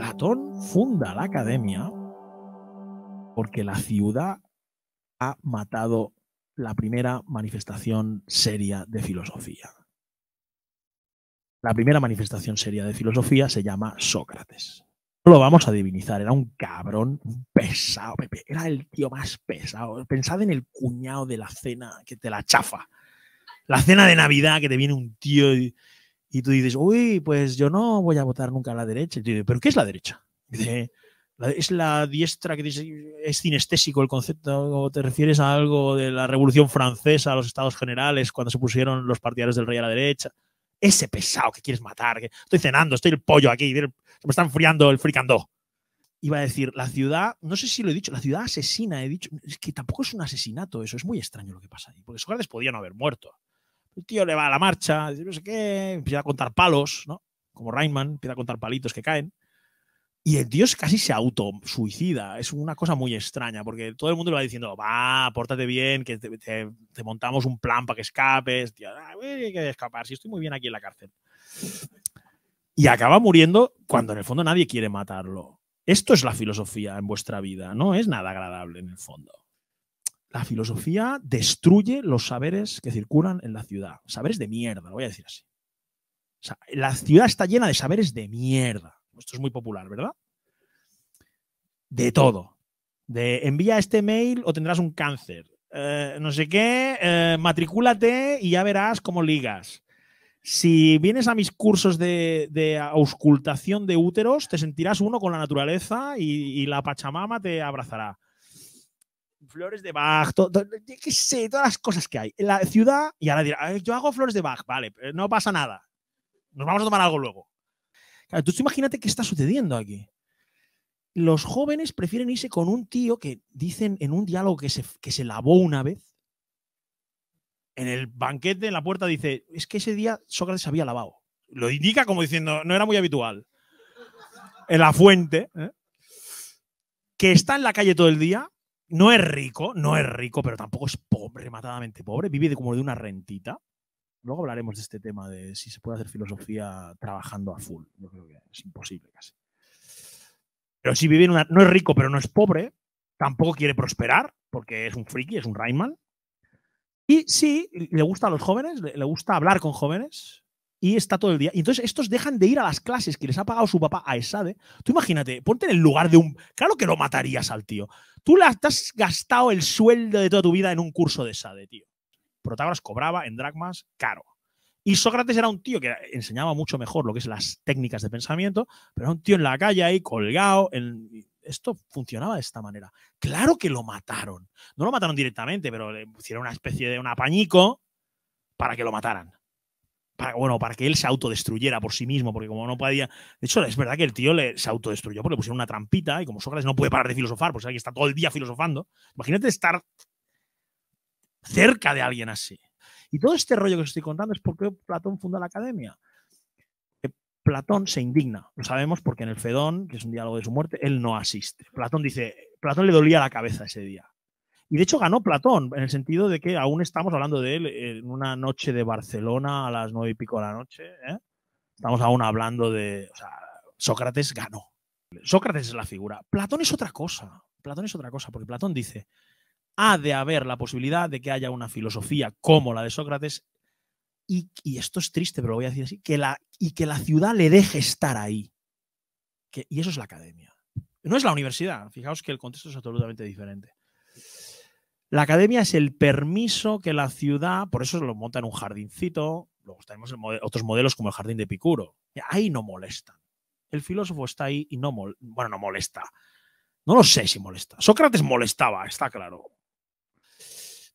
Platón funda la academia porque la ciudad ha matado la primera manifestación seria de filosofía. La primera manifestación seria de filosofía se llama Sócrates. No lo vamos a divinizar, era un cabrón, pesado, Pepe, era el tío más pesado. Pensad en el cuñado de la cena que te la chafa. La cena de Navidad que te viene un tío y tú dices, uy, pues yo no voy a votar nunca a la derecha. Y ¿pero qué es la derecha? es la diestra que dice, es cinestésico el concepto, te refieres a algo de la Revolución Francesa, a los Estados Generales, cuando se pusieron los partidarios del rey a la derecha. Ese pesado que quieres matar, estoy cenando, estoy el pollo aquí, se me está enfriando el fricandó. Iba a decir, la ciudad, no sé si lo he dicho, la ciudad asesina, he dicho, es que tampoco es un asesinato eso, es muy extraño lo que pasa ahí, porque Sócrates podían no haber muerto. El tío le va a la marcha, dice, no sé qué, empieza a contar palos, ¿no? Como Reinman, empieza a contar palitos que caen. Y el tío casi se autosuicida. Es una cosa muy extraña, porque todo el mundo le va diciendo, va, pórtate bien, que te, montamos un plan para que escapes. Tío, ah, hay que escapar, si estoy muy bien aquí en la cárcel. Y acaba muriendo cuando en el fondo nadie quiere matarlo. Esto es la filosofía en vuestra vida, no es nada agradable en el fondo la filosofía destruye los saberes que circulan en la ciudad. Saberes de mierda, lo voy a decir así. la ciudad está llena de saberes de mierda. Esto es muy popular, ¿verdad? De todo. De envía este mail o tendrás un cáncer. Eh, no sé qué, eh, matricúlate y ya verás cómo ligas. Si vienes a mis cursos de, auscultación de úteros, te sentirás uno con la naturaleza y la Pachamama te abrazará flores de Bach, qué sé, todas las cosas que hay. En la ciudad, y ahora dirá, yo hago flores de Bach, vale, no pasa nada. Nos vamos a tomar algo luego. tú imagínate qué está sucediendo aquí. Los jóvenes prefieren irse con un tío que dicen en un diálogo que se, se lavó una vez. En el banquete, en la puerta, dice, es que ese día Sócrates había lavado. Lo indica como diciendo, no era muy habitual. En la fuente, ¿eh? que está en la calle todo el día, no es rico, no es rico, pero tampoco es pobre, matadamente pobre. Vive como de una rentita. Luego hablaremos de este tema de si se puede hacer filosofía trabajando a full. Yo creo que es imposible casi. Pero si vive en una. No es rico, pero no es pobre. Tampoco quiere prosperar, porque es un friki, es un Rayman. Y sí, le gusta a los jóvenes, le gusta hablar con jóvenes, y está todo el día. Y entonces estos dejan de ir a las clases que les ha pagado su papá a ESADE. Tú imagínate, ponte en el lugar de un... Claro que lo matarías al tío. Tú le has gastado el sueldo de toda tu vida en un curso de Sade tío. Protágoras cobraba en dracmas caro. Y Sócrates era un tío que enseñaba mucho mejor lo que es las técnicas de pensamiento, pero era un tío en la calle ahí colgado. En... Esto funcionaba de esta manera. Claro que lo mataron. No lo mataron directamente, pero le hicieron una especie de un apañico para que lo mataran bueno, para que él se autodestruyera por sí mismo, porque como no podía. De hecho, es verdad que el tío le, se autodestruyó porque le pusieron una trampita y como Sócrates no puede parar de filosofar, pues que está todo el día filosofando. Imagínate estar cerca de alguien así. Y todo este rollo que os estoy contando es porque Platón funda la academia. Eh, Platón se indigna, lo sabemos porque en el Fedón, que es un diálogo de su muerte, él no asiste. Platón dice, Platón le dolía la cabeza ese día. Y de hecho ganó Platón, en el sentido de que aún estamos hablando de él eh, en una noche de Barcelona a las nueve y pico de la noche. ¿eh? Estamos aún hablando de. Sócrates ganó. Sócrates es la figura. Platón es otra cosa. Platón es otra cosa, porque Platón dice: ha de haber la posibilidad de que haya una filosofía como la de Sócrates. Y, esto es triste, pero lo voy a decir así, que la, y que la ciudad le deje estar ahí. y eso es la academia. No es la universidad. Fijaos que el contexto es absolutamente diferente. La academia es el permiso que la ciudad, por eso se lo monta en un jardincito, luego tenemos otros modelos como el jardín de Picuro, ahí no molestan. El filósofo está ahí y no, bueno, no molesta. No lo sé si molesta. Sócrates molestaba, está claro.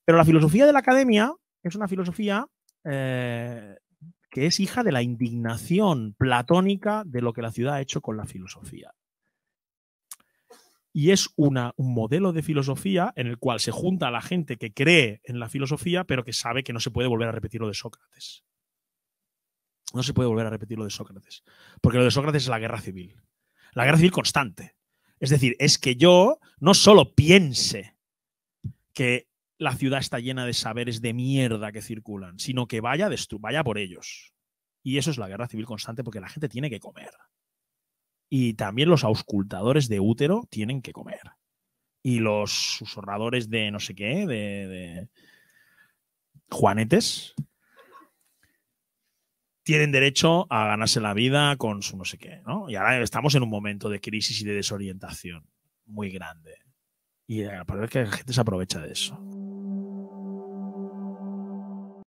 Pero la filosofía de la academia es una filosofía eh, que es hija de la indignación platónica de lo que la ciudad ha hecho con la filosofía y es un modelo de filosofía en el cual se junta a la gente que cree en la filosofía, pero que sabe que no se puede volver a repetir lo de Sócrates. No se puede volver a repetir lo de Sócrates, porque lo de Sócrates es la guerra civil, la guerra civil constante. Es decir, es que yo no solo piense que la ciudad está llena de saberes de mierda que circulan, sino que vaya, vaya por ellos. Y eso es la guerra civil constante porque la gente tiene que comer. Y también los auscultadores de útero tienen que comer. Y los susurradores de no sé qué, de, de juanetes, tienen derecho a ganarse la vida con su no sé qué, ¿no? Y ahora estamos en un momento de crisis y de desorientación muy grande. Y la verdad que la gente se aprovecha de eso.